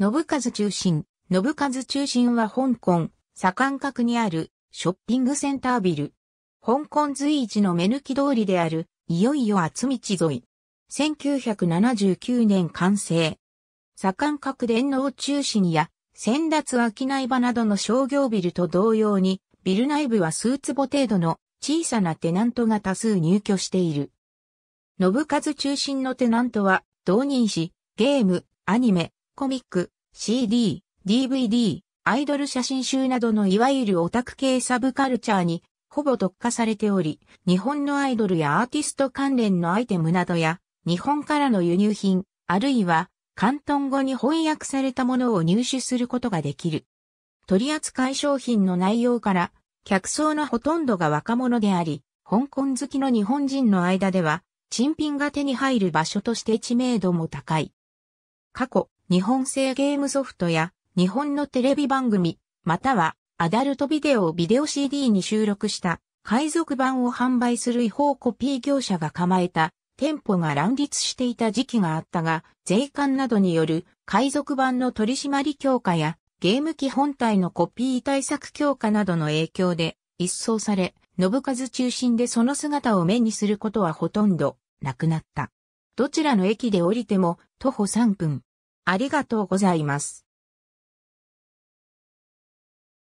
信和中心。信和中心は香港、左官角にあるショッピングセンタービル。香港随一の目抜き通りである、いよいよ厚道沿い。1979年完成。左官角電脳中心や、先達商い場などの商業ビルと同様に、ビル内部は数坪程度の小さなテナントが多数入居している。信和中心のテナントは、同人誌、ゲーム、アニメ、コミック、CD、DVD、アイドル写真集などのいわゆるオタク系サブカルチャーにほぼ特化されており、日本のアイドルやアーティスト関連のアイテムなどや、日本からの輸入品、あるいは、関東語に翻訳されたものを入手することができる。取扱い商品の内容から、客層のほとんどが若者であり、香港好きの日本人の間では、珍品が手に入る場所として知名度も高い。過去、日本製ゲームソフトや日本のテレビ番組、またはアダルトビデオをビデオ CD に収録した海賊版を販売する違法コピー業者が構えた店舗が乱立していた時期があったが、税関などによる海賊版の取締り強化やゲーム機本体のコピー対策強化などの影響で一掃され、信和中心でその姿を目にすることはほとんどなくなった。どちらの駅で降りても徒歩3分、ありがとうございます。